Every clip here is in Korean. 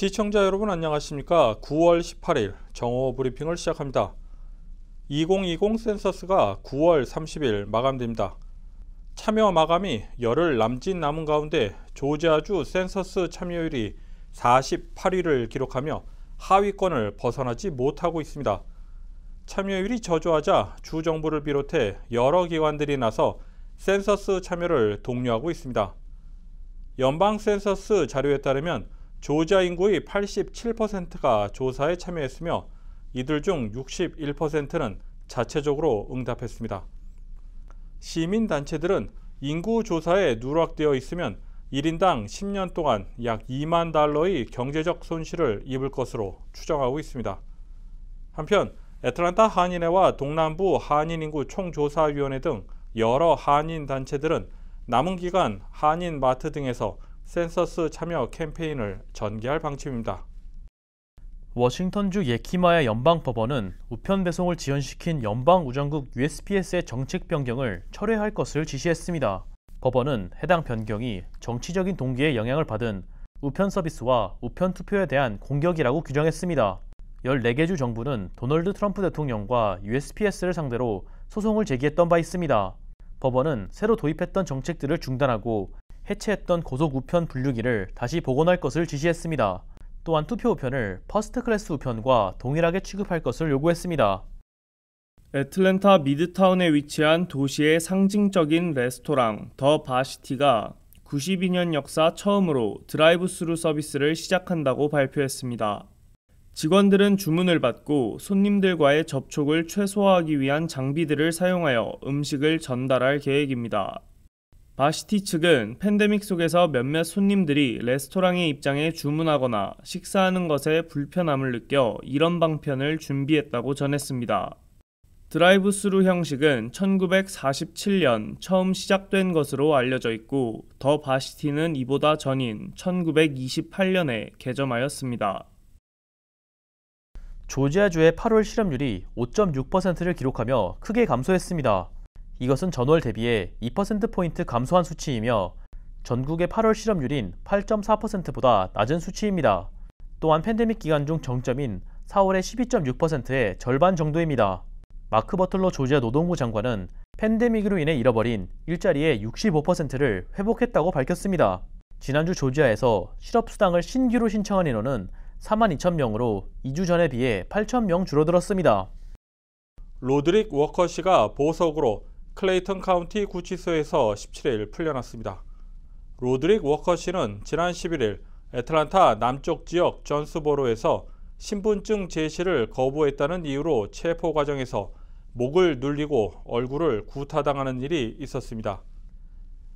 시청자 여러분 안녕하십니까 9월 18일 정오 브리핑을 시작합니다 2020 센서스가 9월 30일 마감됩니다 참여 마감이 열흘 남짓 남은 가운데 조지아주 센서스 참여율이 48위를 기록하며 하위권을 벗어나지 못하고 있습니다 참여율이 저조하자 주정부를 비롯해 여러 기관들이 나서 센서스 참여를 독려하고 있습니다 연방 센서스 자료에 따르면 조자 인구의 87%가 조사에 참여했으며 이들 중 61%는 자체적으로 응답했습니다. 시민단체들은 인구 조사에 누락되어 있으면 1인당 10년 동안 약 2만 달러의 경제적 손실을 입을 것으로 추정하고 있습니다. 한편 애틀란타 한인회와 동남부 한인인구 총조사위원회 등 여러 한인 단체들은 남은 기간 한인 마트 등에서 센서스 참여 캠페인을 전개할 방침입니다. 워싱턴주 예키마의 연방법원은 우편 배송을 지연시킨 연방우정국 USPS의 정책 변경을 철회할 것을 지시했습니다. 법원은 해당 변경이 정치적인 동기에 영향을 받은 우편 서비스와 우편 투표에 대한 공격이라고 규정했습니다. 14개 주 정부는 도널드 트럼프 대통령과 USPS를 상대로 소송을 제기했던 바 있습니다. 법원은 새로 도입했던 정책들을 중단하고 해체했던 고속 우편 분류기를 다시 복원할 것을 지시했습니다. 또한 투표 우편을 퍼스트 클래스 우편과 동일하게 취급할 것을 요구했습니다. 애틀랜타 미드타운에 위치한 도시의 상징적인 레스토랑 더 바시티가 92년 역사 처음으로 드라이브스루 서비스를 시작한다고 발표했습니다. 직원들은 주문을 받고 손님들과의 접촉을 최소화하기 위한 장비들을 사용하여 음식을 전달할 계획입니다. 바시티 측은 팬데믹 속에서 몇몇 손님들이 레스토랑에 입장해 주문하거나 식사하는 것에 불편함을 느껴 이런 방편을 준비했다고 전했습니다. 드라이브 스루 형식은 1947년 처음 시작된 것으로 알려져 있고 더 바시티는 이보다 전인 1928년에 개점하였습니다. 조지아주의 8월 실업률이 5.6%를 기록하며 크게 감소했습니다. 이것은 전월 대비해 2%포인트 감소한 수치이며 전국의 8월 실업률인 8.4%보다 낮은 수치입니다. 또한 팬데믹 기간 중 정점인 4월의 12.6%의 절반 정도입니다. 마크 버틀로 조지아 노동부 장관은 팬데믹으로 인해 잃어버린 일자리의 65%를 회복했다고 밝혔습니다. 지난주 조지아에서 실업수당을 신규로 신청한 인원은 4만2천명으로 2주 전에 비해 8천명 줄어들었습니다. 로드릭 워커씨가 보석으로 클레이턴 카운티 구치소에서 17일 풀려났습니다. 로드릭 워커 씨는 지난 11일 애틀란타 남쪽 지역 전스보로에서 신분증 제시를 거부했다는 이유로 체포 과정에서 목을 눌리고 얼굴을 구타당하는 일이 있었습니다.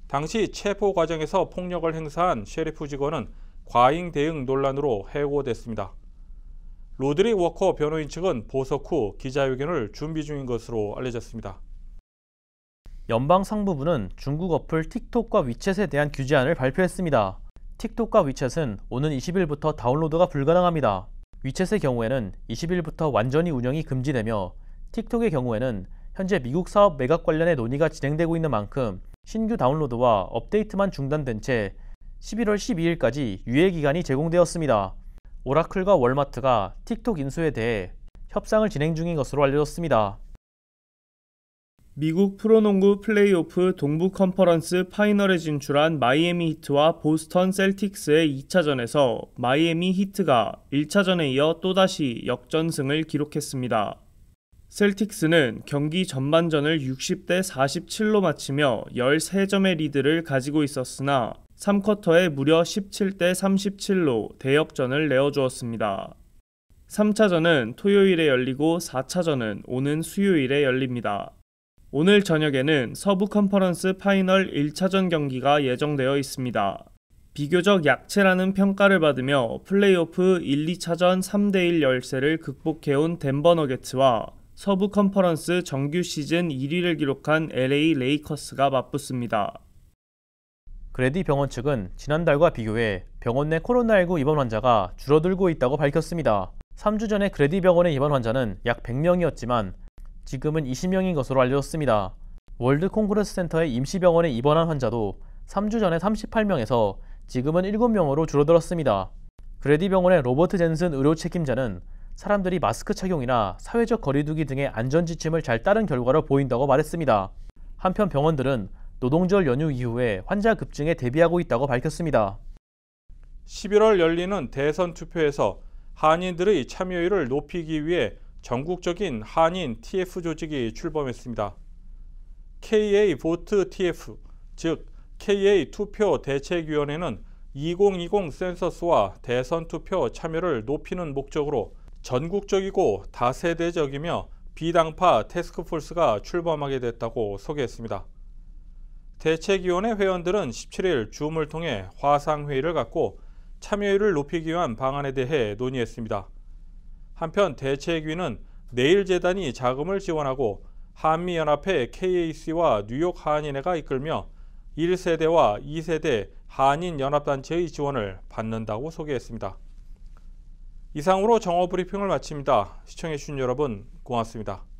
당시 체포 과정에서 폭력을 행사한 셰리프 직원은 과잉 대응 논란으로 해고됐습니다. 로드리 워커 변호인 측은 보석 후 기자회견을 준비 중인 것으로 알려졌습니다. 연방 상부부는 중국 어플 틱톡과 위챗에 대한 규제안을 발표했습니다. 틱톡과 위챗은 오는 20일부터 다운로드가 불가능합니다. 위챗의 경우에는 20일부터 완전히 운영이 금지되며 틱톡의 경우에는 현재 미국 사업 매각 관련의 논의가 진행되고 있는 만큼 신규 다운로드와 업데이트만 중단된 채 11월 12일까지 유예 기간이 제공되었습니다. 오라클과 월마트가 틱톡 인수에 대해 협상을 진행 중인 것으로 알려졌습니다. 미국 프로농구 플레이오프 동부 컨퍼런스 파이널에 진출한 마이애미 히트와 보스턴 셀틱스의 2차전에서 마이애미 히트가 1차전에 이어 또다시 역전승을 기록했습니다. 셀틱스는 경기 전반전을 60대 47로 마치며 13점의 리드를 가지고 있었으나 3쿼터에 무려 17대 37로 대역전을 내어주었습니다. 3차전은 토요일에 열리고 4차전은 오는 수요일에 열립니다. 오늘 저녁에는 서부 컨퍼런스 파이널 1차전 경기가 예정되어 있습니다. 비교적 약체라는 평가를 받으며 플레이오프 1, 2차전 3대1 열세를 극복해온 덴버 너게츠와 서부 컨퍼런스 정규 시즌 1위를 기록한 LA 레이커스가 맞붙습니다. 그레디 병원 측은 지난달과 비교해 병원 내 코로나19 입원 환자가 줄어들고 있다고 밝혔습니다. 3주 전에 그레디 병원의 입원 환자는 약 100명이었지만 지금은 20명인 것으로 알려졌습니다. 월드 콩그레스 센터의 임시병원에 입원한 환자도 3주 전에 38명에서 지금은 7명으로 줄어들었습니다. 그레디 병원의 로버트 젠슨 의료 책임자는 사람들이 마스크 착용이나 사회적 거리두기 등의 안전 지침을 잘 따른 결과로 보인다고 말했습니다. 한편 병원들은 노동절 연휴 이후에 환자 급증에 대비하고 있다고 밝혔습니다. 11월 열리는 대선 투표에서 한인들의 참여율을 높이기 위해 전국적인 한인 TF 조직이 출범했습니다. KA 보트 TF, 즉 KA 투표 대책위원회는 2020 센서스와 대선 투표 참여를 높이는 목적으로 전국적이고 다세대적이며 비당파 테스크포스가 출범하게 됐다고 소개했습니다. 대책위원회 회원들은 17일 줌을 통해 화상회의를 갖고 참여율을 높이기 위한 방안에 대해 논의했습니다. 한편 대책위는 내일재단이 자금을 지원하고 한미연합회 KAC와 뉴욕 한인회가 이끌며 1세대와 2세대 한인연합단체의 지원을 받는다고 소개했습니다. 이상으로 정어 브리핑을 마칩니다. 시청해주신 여러분 고맙습니다.